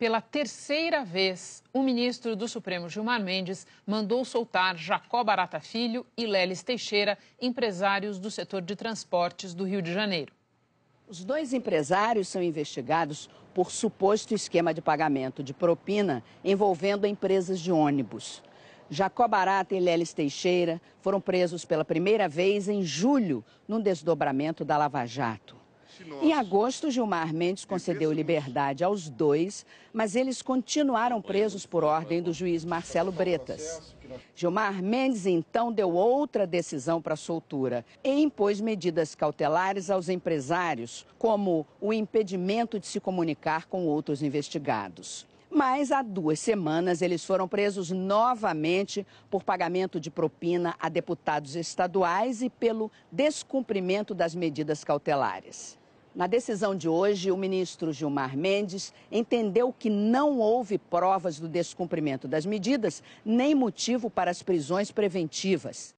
Pela terceira vez, o ministro do Supremo Gilmar Mendes mandou soltar Jacó Barata Filho e Lelis Teixeira, empresários do setor de transportes do Rio de Janeiro. Os dois empresários são investigados por suposto esquema de pagamento de propina envolvendo empresas de ônibus. Jacó Barata e Lelis Teixeira foram presos pela primeira vez em julho, num desdobramento da Lava Jato. Em agosto, Gilmar Mendes concedeu liberdade aos dois, mas eles continuaram presos por ordem do juiz Marcelo Bretas. Gilmar Mendes então deu outra decisão para a soltura e impôs medidas cautelares aos empresários, como o impedimento de se comunicar com outros investigados. Mas há duas semanas eles foram presos novamente por pagamento de propina a deputados estaduais e pelo descumprimento das medidas cautelares. Na decisão de hoje, o ministro Gilmar Mendes entendeu que não houve provas do descumprimento das medidas, nem motivo para as prisões preventivas.